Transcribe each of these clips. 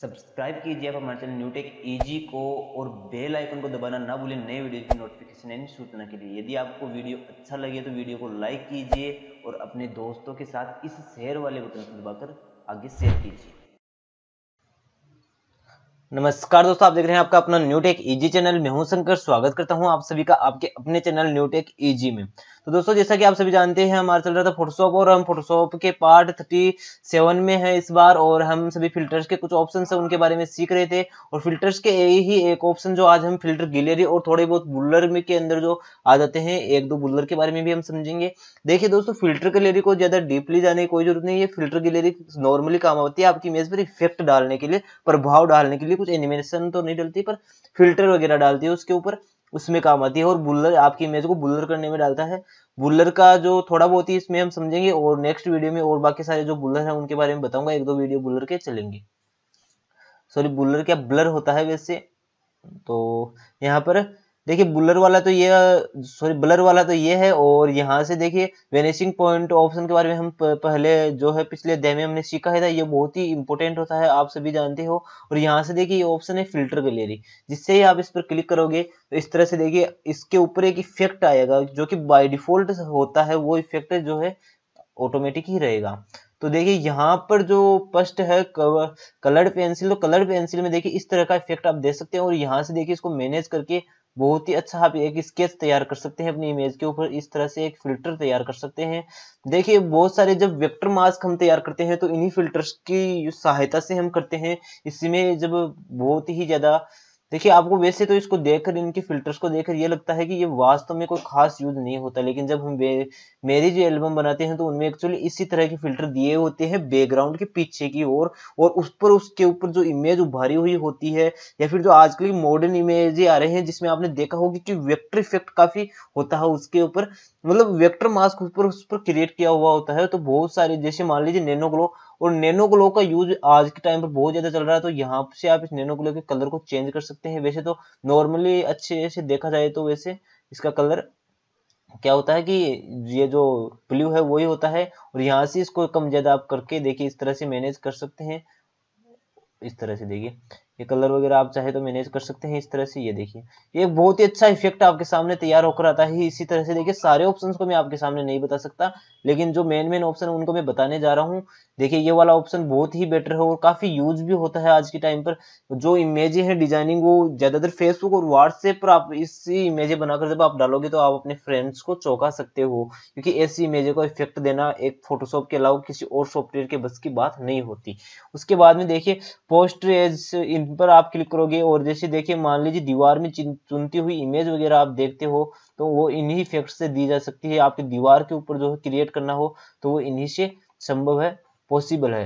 subscribe कीजिए आप हमारे चैनल न्यूटेक ईजी e को और बेल आइकन को दबाना ना भूलें नए वीडियो की नोटिफिकेशन यानी सूचना के लिए यदि आपको वीडियो अच्छा लगे तो वीडियो को लाइक कीजिए और अपने दोस्तों के साथ इस शेयर वाले बटन को दबाकर आगे शेयर कीजिए नमस्कार दोस्तों आप देख रहे हैं आपका अपना न्यूटेक ईजी चैनल मैं हूं शंकर स्वागत करता हूं आप सभी का आपके अपने चैनल न्यूटेक ईजी e में तो दोस्तों जैसा कि आप सभी जानते हैं हमारा चल रहा था फोटोशॉप और हम फोटोशॉप के पार्ट थर्टी सेवन में है इस बार और हम सभी फिल्टर्स के कुछ ऑप्शन है उनके बारे में सीख रहे थे और फिल्टर्स के ही एक ऑप्शन जो आज हम फिल्टर गिलेरी और थोड़े बहुत बुलर में के अंदर जो आ जाते हैं एक दो बुलर के बारे में भी हम समझेंगे देखिए दोस्तों फिल्टर गिलेरी को ज्यादा डीपली जाने की कोई जरूरत नहीं है फिल्टर गिलेरी नॉर्मली काम होती है आपकी इमेज पर इफेक्ट डालने के लिए प्रभाव डालने के लिए कुछ एनिमेशन तो नहीं डलती पर फिल्टर वगैरह डालती है उसके ऊपर उसमें काम आती है और बुलर आपकी इमेज को बुलर करने में डालता है बुलर का जो थोड़ा बहुत ही इसमें हम समझेंगे और नेक्स्ट वीडियो में और बाकी सारे जो बुलर हैं उनके बारे में बताऊंगा एक दो वीडियो बुलर के चलेंगे सॉरी बुलर क्या ब्लर होता है वैसे तो यहाँ पर देखिए बुलर वाला तो ये सॉरी ब्लर वाला तो ये है और यहाँ से देखिए वेनिशिंग पॉइंट ऑप्शन के बारे में हम पहले जो है पिछले दे में हमने सीखा है था ये बहुत ही इंपॉर्टेंट होता है आप सभी जानते हो और यहाँ से देखिए ये ऑप्शन है फिल्टर गलेरी जिससे ही आप इस पर क्लिक करोगे तो इस तरह से देखिए इसके ऊपर एक इफेक्ट आएगा जो कि बाई डिफॉल्ट होता है वो इफेक्ट जो है ऑटोमेटिक ही रहेगा तो देखिए यहाँ पर जो पस्ट है कलर्ड पेंसिल तो कलर्ड पेंसिल में देखिए इस तरह का इफेक्ट आप दे सकते हैं और यहाँ से देखिए इसको मैनेज करके बहुत ही अच्छा आप एक स्केच तैयार कर सकते हैं अपनी इमेज के ऊपर इस तरह से एक फिल्टर तैयार कर सकते हैं देखिए बहुत सारे जब वेक्टर मास्क हम तैयार करते हैं तो इन्हीं फिल्टर्स की सहायता से हम करते हैं इसमें जब बहुत ही ज़्यादा देखिए आपको वैसे तो इसको देखकर इनके फिल्टर्स को देखकर ये लगता है कि ये वास्तव में कोई खास यूज नहीं होता लेकिन जब हम मेरी जो एल्बम बनाते हैं तो उनमें एक्चुअली इसी तरह के फिल्टर दिए होते हैं बैकग्राउंड के पीछे की ओर और उस पर उसके ऊपर जो इमेज उभारी हुई होती है या फिर जो आजकल की मॉडर्न इमेज आ रहे हैं जिसमें आपने देखा होगी कि वेक्टर इफेक्ट काफी होता है उसके ऊपर मतलब वेक्टर मास्क उस पर उस पर क्रिएट किया हुआ होता है तो बहुत सारे जैसे मान लीजिए नेनोग्लो और नैनो ग्लो का यूज आज के टाइम पर बहुत ज़्यादा चल रहा है तो यहाँ से आप इस नैनो ग्लो के कलर को चेंज कर सकते हैं वैसे तो नॉर्मली अच्छे से देखा जाए तो वैसे इसका कलर क्या होता है कि ये जो ब्लू है वही होता है और यहाँ से इसको कम ज़्यादा आप करके देखिए इस तरह से मैनेज कर सकते हैं इस तरह से देखिए ये कलर वगैरह आप चाहे तो मैनेज कर सकते हैं इस तरह से ये देखिए ये बहुत ही अच्छा इफेक्ट आपके सामने तैयार होकर आता है इसी तरह से देखिए सारे ऑप्शन को मैं आपके सामने नहीं बता सकता लेकिन जो मेन मेन ऑप्शन उनको मैं बताने जा रहा हूँ देखिए ये वाला ऑप्शन बहुत ही बेटर है और काफी यूज भी होता है आज के टाइम पर जो इमेज है डिजाइनिंग वो ज्यादातर फेसबुक और व्हाट्सएप पर आप इसी इमेज बनाकर जब आप डालोगे तो आप अपने फ्रेंड्स को चौंका सकते हो क्योंकि ऐसी इमेज को इफेक्ट देना एक फोटोशॉप के अलावा किसी और सॉफ्टवेयर के बस की बात नहीं होती उसके बाद में देखिए पोस्ट एज इन इन पर आप क्लिक करोगे और जैसे देखिए मान लीजिए दीवार में चुनती हुई इमेज वगैरह आप देखते हो तो वो इन्हीं इफेक्ट से दी जा सकती है आपकी दीवार के ऊपर जो क्रिएट करना हो तो वो इन्हीं से संभव है पॉसिबल है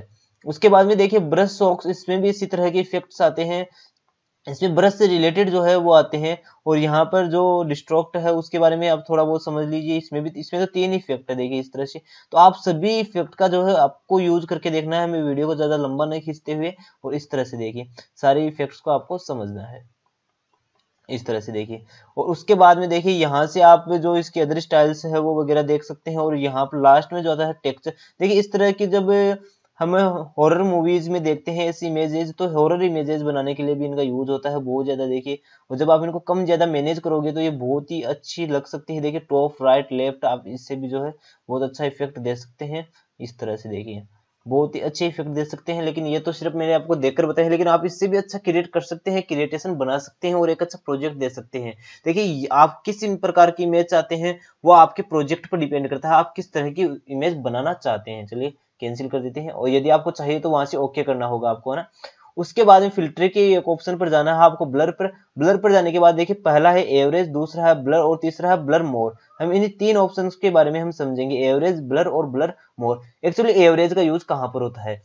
उसके बाद में देखिए ब्रश सॉक्स इसमें भी इसी तरह के इफेक्ट्स आते हैं इसमें ब्रश से रिलेटेड जो है वो आते हैं और यहाँ पर जो डिस्ट्रॉक्ट है उसके बारे में आप थोड़ा बहुत समझ लीजिए इसमें भी इसमें तो तीन इफेक्ट है देखिए इस तरह से तो आप सभी इफेक्ट का जो है आपको यूज करके देखना है हमें वीडियो को ज़्यादा लंबा नहीं खींचते हुए और इस तरह से देखिए सारे इफेक्ट्स को आपको समझना है इस तरह से देखिए और उसके बाद में देखिए यहाँ से आप जो इसके अदर स्टाइल्स है वो वगैरह देख सकते हैं और यहाँ पर लास्ट में जो आता है टेक्सचर देखिए इस तरह की जब हम हॉरर मूवीज में देखते हैं ऐसी इमेजेस तो हॉरर इमेजेस बनाने के लिए भी इनका यूज होता है बहुत ज़्यादा देखिए और जब आप इनको कम ज़्यादा मैनेज करोगे तो ये बहुत ही अच्छी लग सकती है देखिए टॉप राइट लेफ्ट आप इससे भी जो है बहुत अच्छा इफेक्ट दे सकते हैं इस तरह से देखिए बहुत ही अच्छे इफेक्ट दे सकते हैं लेकिन ये तो सिर्फ मैंने आपको देखकर बताया लेकिन आप इससे भी अच्छा क्रिएट कर सकते हैं क्रिएटेशन बना सकते हैं और एक अच्छा प्रोजेक्ट दे सकते हैं देखिए आप किस प्रकार की इमेज चाहते हैं वो आपके प्रोजेक्ट पर डिपेंड करता है आप किस तरह की इमेज बनाना चाहते हैं चलिए कैंसिल कर देते हैं और यदि आपको चाहिए तो वहां से ओके करना होगा आपको है ना उसके बाद में फिल्टर के एक ऑप्शन पर जाना है आपको ब्लर पर ब्लर पर जाने के बाद देखिए पहला है एवरेज दूसरा है ब्लर और तीसरा है ब्लर मोर हम इन्हीं तीन ऑप्शंस के बारे में हम समझेंगे एवरेज ब्लर और ब्लर मोर एक्चुअली एवरेज का यूज कहाँ पर होता है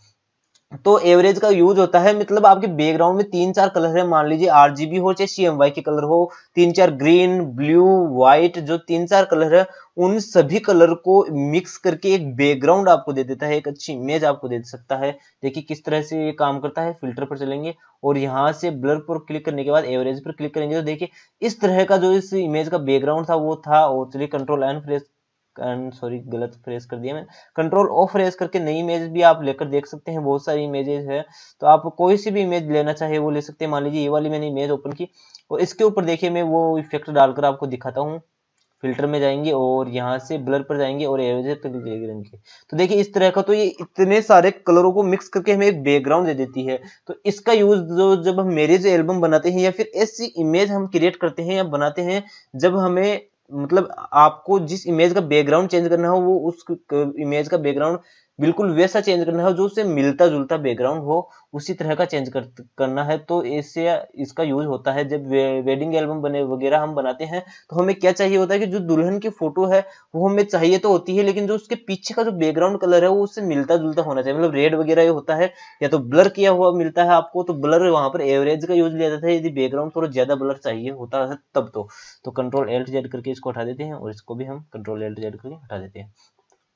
तो एवरेज का यूज होता है मतलब आपके बैकग्राउंड में तीन चार कलर है मान लीजिए आर हो चाहे सी के कलर हो तीन चार ग्रीन ब्लू व्हाइट जो तीन चार कलर है उन सभी कलर को मिक्स करके एक बैकग्राउंड आपको दे देता है एक अच्छी इमेज आपको दे सकता है देखिए किस तरह से ये काम करता है फिल्टर पर चलेंगे और यहाँ से ब्लर पर क्लिक करने के बाद एवरेज पर क्लिक करेंगे तो देखिए इस तरह का जो इस इमेज का बैकग्राउंड था वो था और चलिए कंट्रोल एंड प्रेस सॉरी गलत फ्रेस कर दिया मैं कंट्रोल ऑफ फ्रेस करके नई इमेज भी आप लेकर देख सकते हैं बहुत सारी इमेजेस है तो आप कोई सी भी इमेज लेना चाहे वो ले सकते हैं मान लीजिए ये वाली मैंने इमेज ओपन की और इसके ऊपर देखिए मैं वो इफेक्ट डालकर आपको दिखाता हूँ फिल्टर में जाएंगे और यहाँ से ब्लर पर जाएंगे और एवरेजर पर जाएंगे तो देखिए इस तरह का तो ये इतने सारे कलरों को मिक्स करके हमें एक बैकग्राउंड दे देती है तो इसका यूज जो जब हम मेरेज एल्बम बनाते हैं या फिर ऐसी इमेज हम क्रिएट करते हैं या बनाते हैं जब हमें मतलब आपको जिस इमेज का बैकग्राउंड चेंज करना हो वो उस इमेज का बैकग्राउंड बिल्कुल वैसा चेंज करना है जो उससे मिलता जुलता बैकग्राउंड हो उसी तरह का चेंज कर, करना है तो ऐसे इसका यूज होता है जब वे, वेडिंग एल्बम बने वगैरह हम बनाते हैं तो हमें क्या चाहिए होता है कि जो दुल्हन की फोटो है वो हमें चाहिए तो होती है लेकिन जो उसके पीछे का जो बैकग्राउंड कलर है वो उससे मिलता जुलता होना चाहिए मतलब रेड वगैरह होता है या तो ब्लर किया हुआ मिलता है आपको तो ब्लर वहां पर एवरेज का यूज लिया जाता है यदि बैकग्राउंड थोड़ा ज्यादा ब्लर चाहिए होता है तब तो, तो कंट्रोल एल्ट जेड करके इसको हटा देते हैं और इसको भी हम कंट्रोल एल्ट जेड करके हटा देते हैं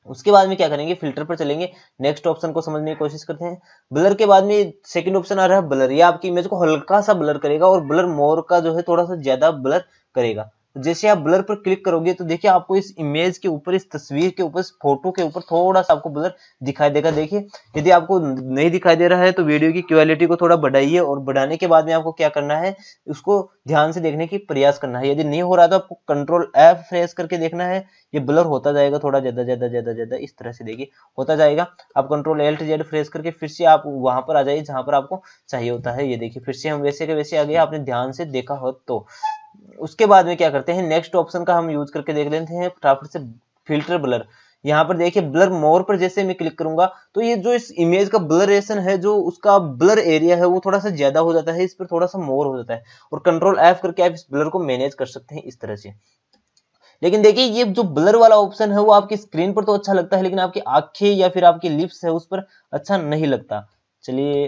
उसके बाद में क्या करेंगे फिल्टर पर चलेंगे नेक्स्ट ऑप्शन को समझने की कोशिश करते हैं ब्लर के बाद में सेकंड ऑप्शन आ रहा है ब्लर ये आपकी इमेज को हल्का सा ब्लर करेगा और ब्लर मोर का जो है थोड़ा सा ज्यादा ब्लर करेगा जैसे आप ब्लर पर क्लिक करोगे तो देखिए आपको इस इमेज के ऊपर इस तस्वीर के ऊपर इस फोटो के ऊपर थोड़ा सा आपको ब्लर दिखाई देगा देखिए यदि आपको नहीं दिखाई दे रहा है तो वीडियो की क्वालिटी को थोड़ा बढ़ाइए और बढ़ाने के बाद में आपको क्या करना है उसको ध्यान से देखने की प्रयास करना है यदि नहीं हो रहा तो आपको कंट्रोल एफ फ्रेश करके देखना है ये ब्लर होता जाएगा थोड़ा ज्यादा ज्यादा ज्यादा ज्यादा इस तरह से देखिए होता जाएगा आप कंट्रोल एल्ट जेड फ्रेश करके फिर से आप वहां पर आ जाइए जहां पर आपको चाहिए होता है ये देखिए फिर से हम वैसे के वैसे आ गए आपने ध्यान से देखा हो तो उसके बाद में क्या करते हैं नेक्स्ट ऑप्शन का हम यूज करके देख लेते हैं फटाफट से फिल्टर ब्लर यहाँ पर देखिए ब्लर मोर पर जैसे मैं क्लिक करूंगा तो ये जो इस इमेज का ब्लरेशन है जो उसका ब्लर एरिया है वो थोड़ा सा ज्यादा हो जाता है इस पर थोड़ा सा मोर हो जाता है और कंट्रोल एफ करके आप इस ब्लर को मैनेज कर सकते हैं इस तरह से लेकिन देखिए ये जो ब्लर वाला ऑप्शन है वो आपकी स्क्रीन पर तो अच्छा लगता है लेकिन आपकी आंखें या फिर आपकी लिप्स है उस पर अच्छा नहीं लगता चलिए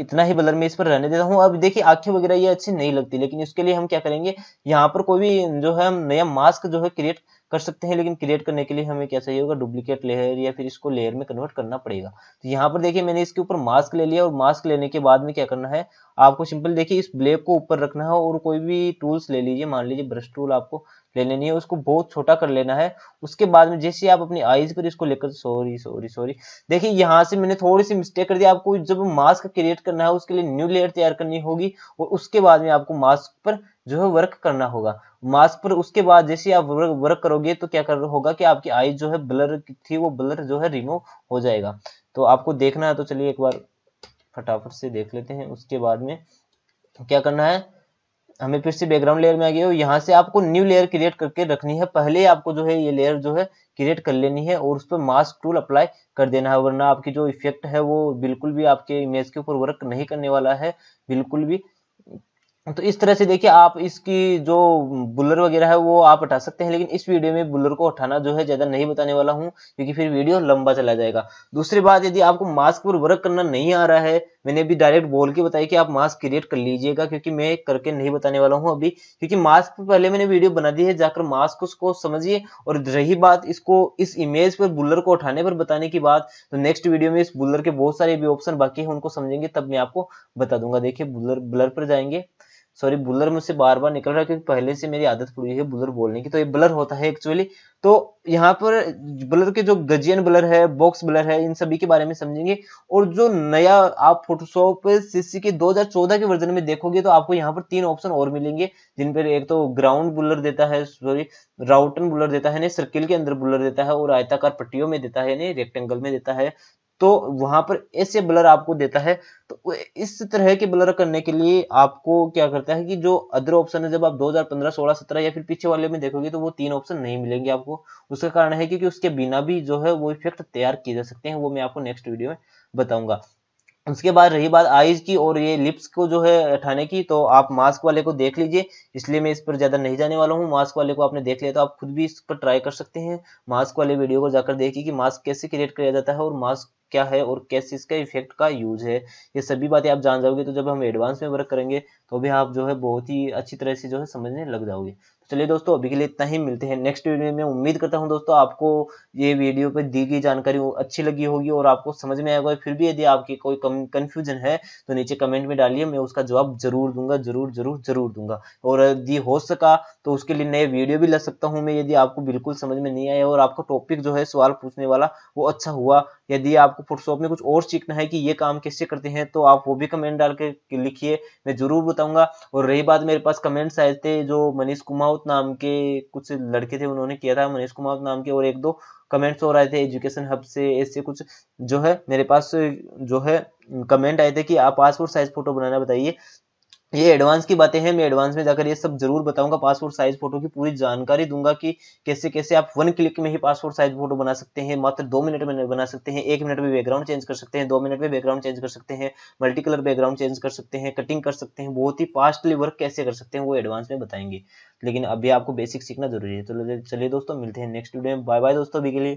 इतना ही बलर में इस पर रहने देता हूँ अब देखिए आंखें वगैरह ये अच्छी नहीं लगती लेकिन इसके लिए हम क्या करेंगे यहाँ पर कोई भी जो है नया मास्क जो है क्रिएट कर सकते हैं लेकिन क्रिएट करने के लिए हमें क्या चाहिए होगा डुप्लीकेट लेयर या फिर इसको लेयर में कन्वर्ट करना पड़ेगा तो यहाँ पर देखिए मैंने इसके ऊपर मास्क ले लिया और मास्क लेने के बाद में क्या करना है आपको सिंपल देखिए इस ब्लेक को ऊपर रखना है और कोई भी टूल्स ले लीजिए मान लीजिए ब्रश टूल आपको ले लेनी है उसको बहुत छोटा कर लेना है उसके बाद में जैसे आप अपनी आईज पर इसको लेकर सॉरी सॉरी सॉरी देखिए यहाँ से मैंने थोड़ी सी मिस्टेक कर दी आपको जब मास्क क्रिएट करना है उसके लिए न्यू लेयर तैयार करनी होगी और उसके बाद में आपको मास्क पर जो है वर्क करना होगा मास्क पर उसके बाद जैसे आप वर्क, करोगे तो क्या कर होगा कि आपकी आई जो है ब्लर थी वो ब्लर जो है रिमूव हो जाएगा तो आपको देखना है तो चलिए एक बार फटाफट से देख लेते हैं उसके बाद में क्या करना है हमें फिर से बैकग्राउंड लेयर में आ गए हो यहाँ से आपको न्यू लेयर क्रिएट करके रखनी है पहले आपको जो है ये लेयर जो है क्रिएट कर लेनी है और उस पर मास्क टूल अप्लाई कर देना है वरना आपकी जो इफेक्ट है वो बिल्कुल भी आपके इमेज के ऊपर वर्क नहीं करने वाला है बिल्कुल भी तो इस तरह से देखिए आप इसकी जो बुलर वगैरह है वो आप हटा सकते हैं लेकिन इस वीडियो में बुलर को हटाना जो है ज़्यादा नहीं बताने वाला हूँ क्योंकि फिर वीडियो लंबा चला जाएगा दूसरी बात यदि आपको मास्क पर वर्क करना नहीं आ रहा है मैंने अभी डायरेक्ट बोल के बताया कि आप मास्क क्रिएट कर लीजिएगा क्योंकि मैं करके नहीं बताने वाला हूँ अभी क्योंकि मास्क पर पहले मैंने वीडियो बना दी है जाकर मास्क उसको समझिए और रही बात इसको इस इमेज पर बुलर को उठाने पर बताने की बात तो नेक्स्ट वीडियो में इस बुलर के बहुत सारे भी ऑप्शन बाकी है उनको समझेंगे तब मैं आपको बता दूंगा देखिए बुलर ब्लर पर जाएंगे सॉरी बुलर मुझसे बार बार निकल रहा है क्योंकि पहले से मेरी आदत पड़ी है बुलर बोलने की तो ये ब्लर होता है एक्चुअली तो यहाँ पर ब्लर के जो गजियन ब्लर है बॉक्स ब्लर है इन सभी के बारे में समझेंगे और जो नया आप फोटोशॉप सीसी के 2014 के वर्जन में देखोगे तो आपको यहाँ पर तीन ऑप्शन और मिलेंगे जिन पर एक तो ग्राउंड बुलर देता है सॉरी राउटन बुलर देता है सर्किल के अंदर बुलर देता है और आयताकार पट्टियों में देता है रेक्टेंगल में देता है तो वहां पर ऐसे ब्लर आपको देता है तो इस तरह के ब्लर करने के लिए आपको क्या करता है कि जो अदर ऑप्शन है जब आप 2015 16 17 या फिर पीछे वाले में देखोगे तो वो तीन ऑप्शन नहीं मिलेंगे आपको उसका कारण है क्योंकि उसके बिना भी जो है वो इफेक्ट तैयार किए जा सकते हैं वो मैं आपको नेक्स्ट वीडियो में बताऊंगा उसके बाद रही बात आईज की और ये लिप्स को जो है हटाने की तो आप मास्क वाले को देख लीजिए इसलिए मैं इस पर ज़्यादा नहीं जाने वाला हूँ मास्क वाले को आपने देख लिया तो आप खुद भी इस पर ट्राई कर सकते हैं मास्क वाले वीडियो को जाकर देखिए कि मास्क कैसे क्रिएट किया जाता है और मास्क क्या है और कैसे इसका इफेक्ट का यूज है ये सभी बातें आप जान जाओगे तो जब हम एडवांस में वर्क करेंगे तो भी आप जो है बहुत ही अच्छी तरह से जो है समझने लग जाओगे तो चलिए दोस्तों अभी के लिए इतना ही मिलते हैं नेक्स्ट वीडियो में उम्मीद करता हूँ दोस्तों आपको ये वीडियो पर दी गई जानकारी अच्छी लगी होगी और आपको समझ में आएगा फिर भी यदि आपकी कोई कंफ्यूजन है तो नीचे कमेंट में डालिए मैं उसका जवाब जरूर दूंगा जरूर जरूर जरूर दूंगा और यदि हो सका तो उसके लिए नए वीडियो भी ला सकता हूँ मैं यदि आपको बिल्कुल समझ में नहीं आया और आपका टॉपिक जो है सवाल पूछने वाला वो अच्छा हुआ यदि आप आपको फोटोशॉप में कुछ और सीखना है कि ये काम कैसे करते हैं तो आप वो भी कमेंट डाल के लिखिए मैं जरूर बताऊंगा और रही बात मेरे पास कमेंट्स आए थे जो मनीष कुमावत नाम के कुछ लड़के थे उन्होंने किया था मनीष कुमावत नाम के और एक दो कमेंट्स और आए थे एजुकेशन हब से ऐसे कुछ जो है मेरे पास जो है कमेंट आए थे कि आप पासपोर्ट साइज फोटो बनाना बताइए ये एडवांस की बातें हैं मैं एडवांस में जाकर ये सब जरूर बताऊंगा पासपोर्ट साइज फोटो की पूरी जानकारी दूंगा कि कैसे कैसे आप वन क्लिक में ही पासपोर्ट साइज फोटो बना सकते हैं मात्र दो मिनट में बना सकते हैं एक मिनट में बैकग्राउंड चेंज कर सकते हैं दो मिनट में बैकग्राउंड चेंज कर सकते हैं मल्टी कलर बैकग्राउंड चेंज कर सकते हैं कटिंग कर सकते हैं बहुत ही फास्टली वर्क कैसे कर सकते हैं वो एडवांस में बताएंगे लेकिन अभी आपको बेसिक सीखना जरूरी है तो चलिए दोस्तों मिलते हैं नेक्स्ट वीडियो में बाय बाय दोस्तों अभी के लिए